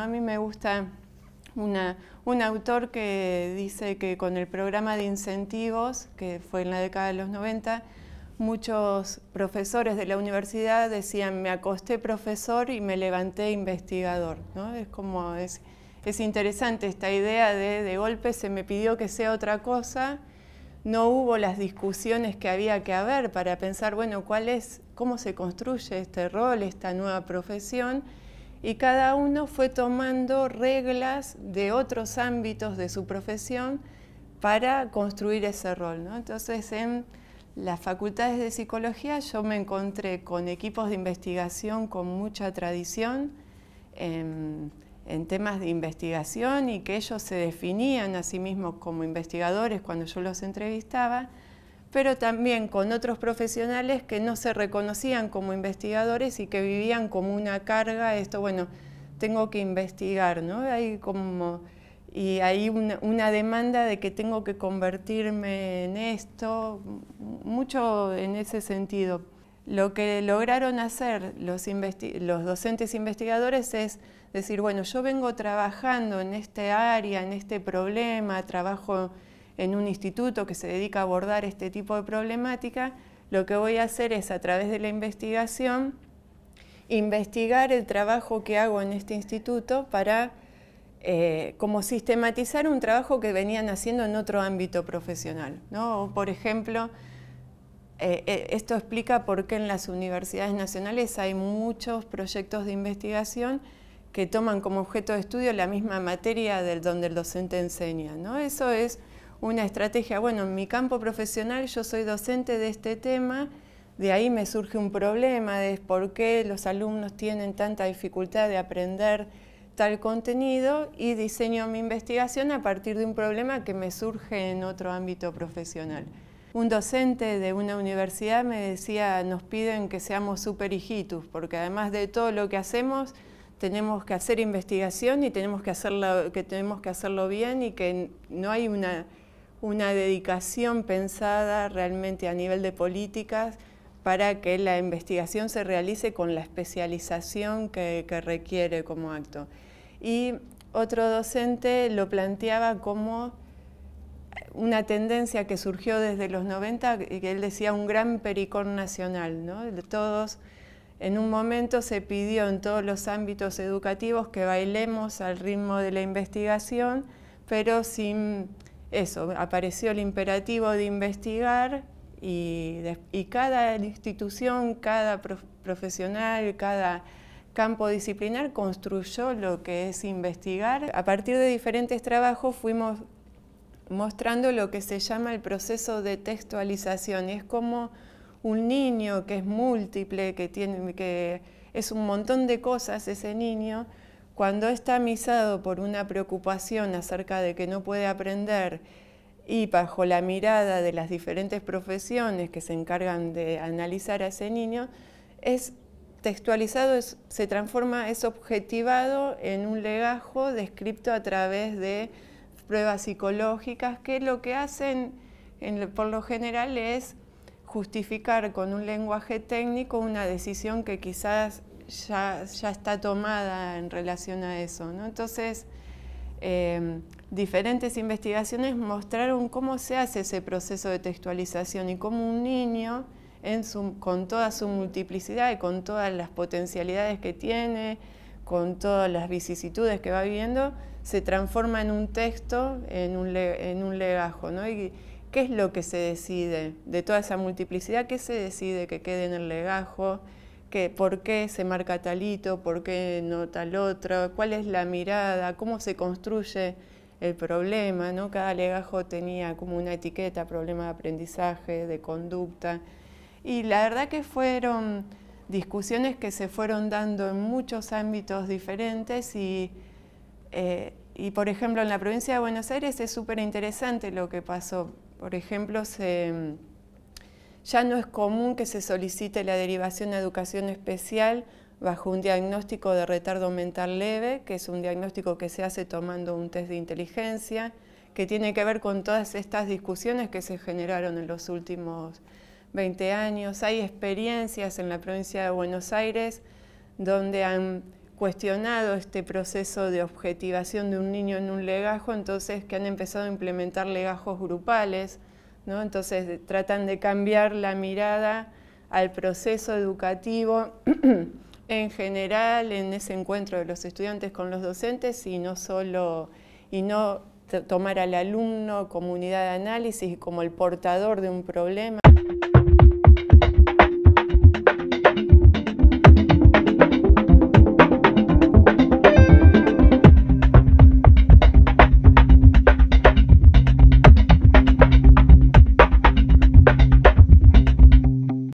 A mí me gusta un autor que dice que con el programa de incentivos, que fue en la década de los 90, muchos profesores de la universidad decían, me acosté profesor y me levanté investigador. ¿no? Es interesante esta idea de de golpe se me pidió que sea otra cosa, no hubo las discusiones que había que haber para pensar, bueno, cuál es, cómo se construye este rol, esta nueva profesión, y cada uno fue tomando reglas de otros ámbitos de su profesión para construir ese rol. ¿no? Entonces, en las facultades de psicología yo me encontré con equipos de investigación con mucha tradición en, en temas de investigación y que ellos se definían a sí mismos como investigadores cuando yo los entrevistaba pero también con otros profesionales que no se reconocían como investigadores y que vivían como una carga, esto, bueno, tengo que investigar, ¿no? Hay como, y hay una, demanda de que tengo que convertirme en esto, mucho en ese sentido. Lo que lograron hacer los, los docentes investigadores es decir, bueno, yo vengo trabajando en este área, en este problema, trabajo en un instituto que se dedica a abordar este tipo de problemática, lo que voy a hacer es a través de la investigación investigar el trabajo que hago en este instituto para eh, como sistematizar un trabajo que venían haciendo en otro ámbito profesional. ¿no? Por ejemplo, eh, eh, esto explica por qué en las universidades nacionales hay muchos proyectos de investigación que toman como objeto de estudio la misma materia del donde el docente enseña. ¿no? Eso es una estrategia, bueno, en mi campo profesional yo soy docente de este tema, de ahí me surge un problema de por qué los alumnos tienen tanta dificultad de aprender tal contenido y diseño mi investigación a partir de un problema que me surge en otro ámbito profesional. Un docente de una universidad me decía, nos piden que seamos super hijitus, porque además de todo lo que hacemos, tenemos que hacer investigación y tenemos que hacerlo, que tenemos que hacerlo bien y que no hay una una dedicación pensada realmente a nivel de políticas para que la investigación se realice con la especialización que, requiere como acto. Y otro docente lo planteaba como una tendencia que surgió desde los 90, y que él decía un gran pericón nacional. ¿no? Todos, en un momento se pidió en todos los ámbitos educativos que bailemos al ritmo de la investigación, pero sin eso, apareció el imperativo de investigar y, cada institución, cada profesional, cada campo disciplinar construyó lo que es investigar. A partir de diferentes trabajos fuimos mostrando lo que se llama el proceso de textualización. Es como un niño que es múltiple, que, tiene, que es un montón de cosas ese niño, cuando está misado por una preocupación acerca de que no puede aprender y bajo la mirada de las diferentes profesiones que se encargan de analizar a ese niño, es textualizado, se transforma, es objetivado en un legajo descrito a través de pruebas psicológicas que lo que hacen por lo general es justificar con un lenguaje técnico una decisión que quizás ya, está tomada en relación a eso. ¿no? Entonces, em, diferentes investigaciones mostraron cómo se hace ese proceso de textualización y cómo un niño, con toda su multiplicidad y con todas las potencialidades que tiene, con todas las vicisitudes que va viviendo, se transforma en un texto, en un, en un legajo. ¿no? Y, ¿Qué es lo que se decide de toda esa multiplicidad? ¿Qué se decide que quede en el legajo? que por qué se marca talito, por qué no tal otro, cuál es la mirada, cómo se construye el problema, ¿no? Cada legajo tenía como una etiqueta, problema de aprendizaje, de conducta. Y la verdad que fueron discusiones que se fueron dando en muchos ámbitos diferentes y, eh, y por ejemplo, en la provincia de Buenos Aires es súper interesante lo que pasó. Por ejemplo, se ya no es común que se solicite la derivación a educación especial bajo un diagnóstico de retardo mental leve, que es un diagnóstico que se hace tomando un test de inteligencia, que tiene que ver con todas estas discusiones que se generaron en los últimos 20 años. Hay experiencias en la provincia de Buenos Aires donde han cuestionado este proceso de objetivación de un niño en un legajo, entonces que han empezado a implementar legajos grupales, ¿no? Entonces tratan de cambiar la mirada al proceso educativo en general, en ese encuentro de los estudiantes con los docentes y no solo, y no tomar al alumno como unidad de análisis como el portador de un problema.